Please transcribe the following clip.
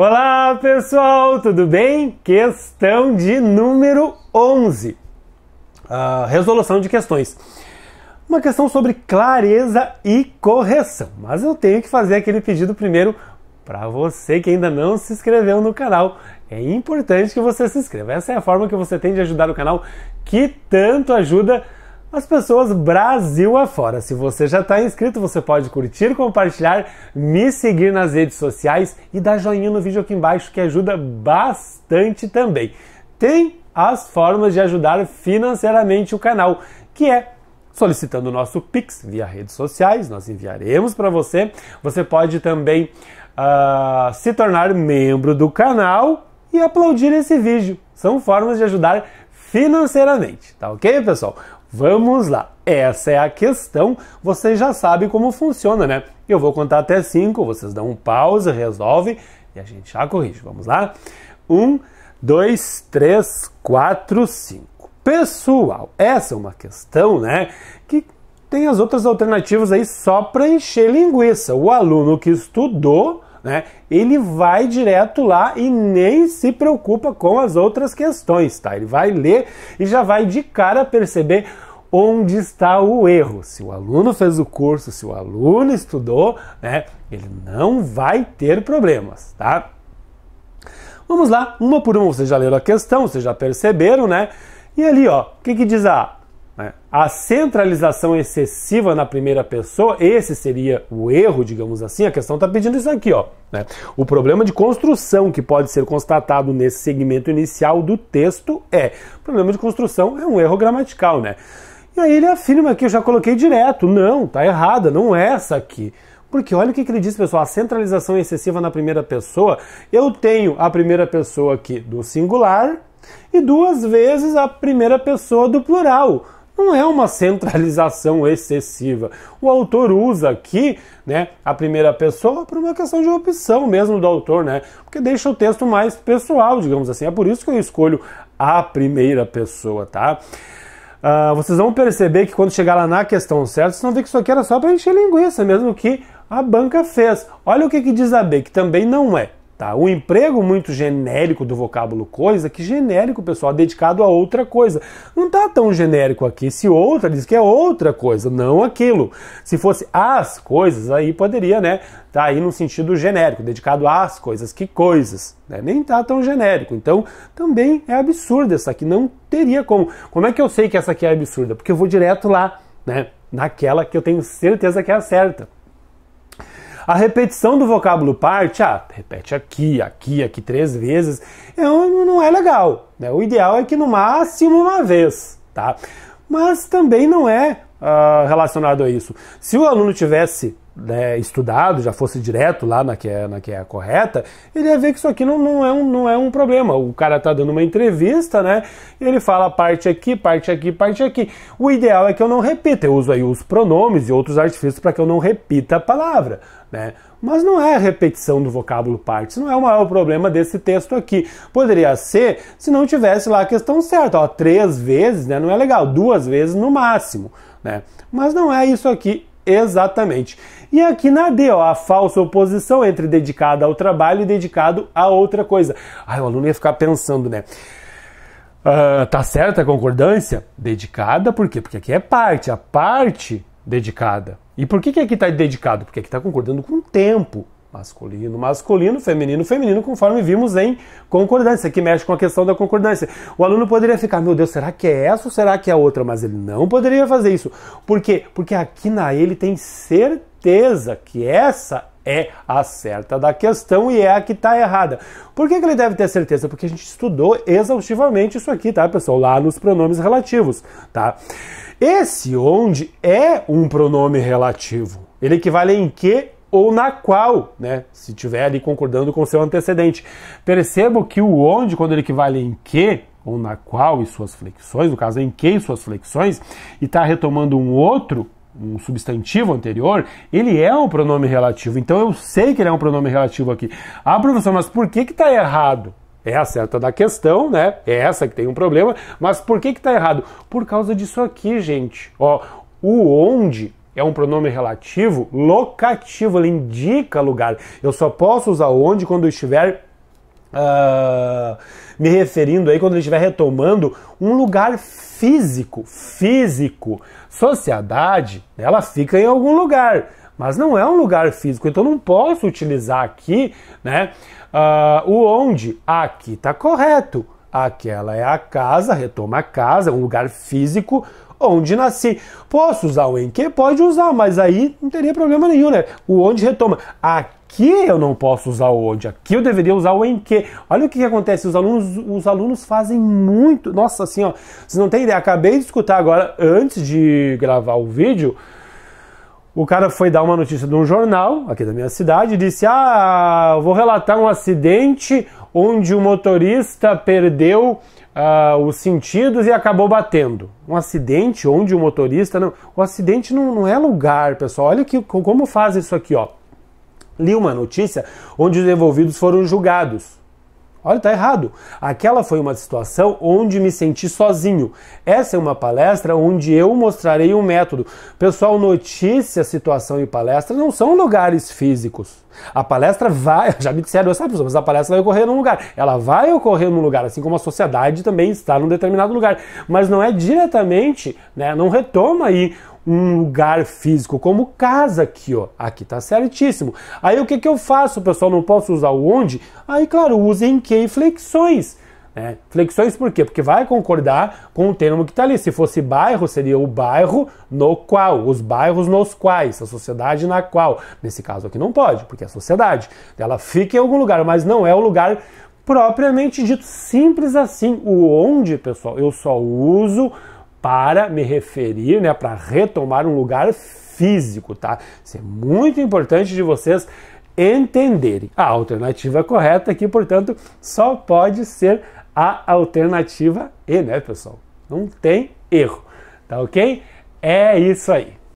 Olá pessoal, tudo bem? Questão de número 11: uh, ah, resolução de questões. Uma questão sobre clareza e correção, mas eu tenho que fazer aquele pedido primeiro para você que ainda não se inscreveu no canal. É importante que você se inscreva. Essa é a forma que você tem de ajudar o canal que tanto ajuda as pessoas Brasil afora. Se você já está inscrito, você pode curtir, compartilhar, me seguir nas redes sociais e dar joinha no vídeo aqui embaixo que ajuda bastante também. Tem as formas de ajudar financeiramente o canal, que é solicitando o nosso Pix via redes sociais, nós enviaremos para você. Você pode também uh, se tornar membro do canal e aplaudir esse vídeo. São formas de ajudar financeiramente, tá ok, pessoal? Vamos lá. Essa é a questão. Você já sabe como funciona, né? Eu vou contar até cinco. vocês dão um pausa, resolve e a gente já corrige. Vamos lá? Um, dois, três, quatro, cinco. Pessoal, essa é uma questão, né, que tem as outras alternativas aí só para encher linguiça. O aluno que estudou né? Ele vai direto lá e nem se preocupa com as outras questões, tá? Ele vai ler e já vai de cara perceber onde está o erro. Se o aluno fez o curso, se o aluno estudou, né? Ele não vai ter problemas, tá? Vamos lá, uma por uma, vocês já leram a questão, vocês já perceberam, né? E ali, ó, o que, que diz a né? A centralização excessiva na primeira pessoa, esse seria o erro, digamos assim. A questão está pedindo isso aqui, ó. Né? O problema de construção que pode ser constatado nesse segmento inicial do texto é: o problema de construção é um erro gramatical, né? E aí ele afirma que eu já coloquei direto, não, tá errada, não é essa aqui. Porque olha o que, que ele diz, pessoal, a centralização excessiva na primeira pessoa, eu tenho a primeira pessoa aqui do singular e duas vezes a primeira pessoa do plural não é uma centralização excessiva. O autor usa aqui né, a primeira pessoa por uma questão de opção mesmo do autor, né? Porque deixa o texto mais pessoal, digamos assim. É por isso que eu escolho a primeira pessoa, tá? Uh, vocês vão perceber que quando chegar lá na questão certa, vocês vão ver que isso aqui era só para encher linguiça, mesmo que a banca fez. Olha o que, que diz a B, que também não é. Tá? O emprego muito genérico do vocábulo coisa, que genérico, pessoal, dedicado a outra coisa. Não está tão genérico aqui. Se outra diz que é outra coisa, não aquilo. Se fosse as coisas, aí poderia, né? Tá aí no sentido genérico, dedicado às coisas, que coisas. Né? Nem está tão genérico. Então, também é absurda essa aqui. Não teria como. Como é que eu sei que essa aqui é absurda? Porque eu vou direto lá, né? Naquela que eu tenho certeza que é a certa. A repetição do vocábulo parte, ah, repete aqui, aqui, aqui três vezes, é não é legal. Né? O ideal é que no máximo uma vez, tá? Mas também não é uh, relacionado a isso. Se o aluno tivesse né, estudado, já fosse direto lá na que, é, na que é a correta, ele ia ver que isso aqui não, não, é, um, não é um problema. O cara tá dando uma entrevista, né? E ele fala parte aqui, parte aqui, parte aqui. O ideal é que eu não repita. Eu uso aí os pronomes e outros artifícios para que eu não repita a palavra, né? Mas não é a repetição do vocábulo partes, não é o maior problema desse texto aqui. Poderia ser se não tivesse lá a questão certa, ó, três vezes, né? Não é legal, duas vezes no máximo, né? Mas não é isso aqui Exatamente. E aqui na D, ó, a falsa oposição entre dedicado ao trabalho e dedicado a outra coisa. Aí o aluno ia ficar pensando, né? Uh, tá certa a concordância? Dedicada, por quê? Porque aqui é parte, a parte dedicada. E por que, que aqui está dedicado? Porque aqui está concordando com o tempo. Masculino, masculino, feminino, feminino, conforme vimos em concordância, que mexe com a questão da concordância. O aluno poderia ficar, meu Deus, será que é essa ou será que é outra? Mas ele não poderia fazer isso. Por quê? Porque aqui na ele tem certeza que essa é a certa da questão e é a que está errada. Por que, que ele deve ter certeza? Porque a gente estudou exaustivamente isso aqui, tá, pessoal? Lá nos pronomes relativos, tá? Esse onde é um pronome relativo. Ele equivale em que ou na qual, né, se tiver ali concordando com seu antecedente. Percebo que o onde, quando ele equivale em que, ou na qual e suas flexões, no caso em que e suas flexões, e está retomando um outro, um substantivo anterior, ele é um pronome relativo. Então eu sei que ele é um pronome relativo aqui. Ah, professor, mas por que está errado? É a certa da questão, né? É essa que tem um problema. Mas por que está errado? Por causa disso aqui, gente. Ó, o onde é um pronome relativo locativo, ele indica lugar. Eu só posso usar onde quando eu estiver Uh, me referindo aí quando ele estiver retomando um lugar físico, físico. Sociedade, ela fica em algum lugar, mas não é um lugar físico, então não posso utilizar aqui, né? Uh, o onde aqui está correto. Aquela é a casa, retoma a casa, um lugar físico onde nasci. Posso usar o em que? Pode usar, mas aí não teria problema nenhum, né? O onde retoma. Aqui eu não posso usar o onde, aqui eu deveria usar o em que. Olha o que, que acontece, os alunos, os alunos fazem muito. Nossa, assim, ó, vocês não têm ideia. Acabei de escutar agora, antes de gravar o vídeo, o cara foi dar uma notícia de um jornal aqui da minha cidade e disse: Ah, vou relatar um acidente onde o motorista perdeu uh, os sentidos e acabou batendo. Um acidente onde o motorista. Não, o acidente não, não é lugar, pessoal. Olha que, como faz isso aqui, ó. Li uma notícia onde os envolvidos foram julgados. Olha, tá errado. Aquela foi uma situação onde me senti sozinho. Essa é uma palestra onde eu mostrarei um método. Pessoal, notícia, situação e palestra não são lugares físicos. A palestra vai, já me disseram essa pessoa, mas a palestra vai ocorrer num lugar. Ela vai ocorrer num lugar, assim como a sociedade também está num determinado lugar, mas não é diretamente, né? Não retoma aí um lugar físico, como casa aqui, ó. Aqui tá certíssimo. Aí o que, que eu faço, pessoal? Não posso usar o onde? Aí, claro, usem que flexões. Né? Flexões por quê? Porque vai concordar com o termo que está ali. Se fosse bairro, seria o bairro no qual, os bairros nos quais, a sociedade na qual. Nesse caso aqui não pode, porque é a sociedade ela fica em algum lugar, mas não é o lugar propriamente dito. Simples assim. O onde, pessoal, eu só uso para me referir, né, para retomar um lugar físico, tá? Isso é muito importante de vocês entenderem. A alternativa correta aqui, portanto, só pode ser a alternativa E, né, pessoal? Não tem erro, tá ok? É isso aí.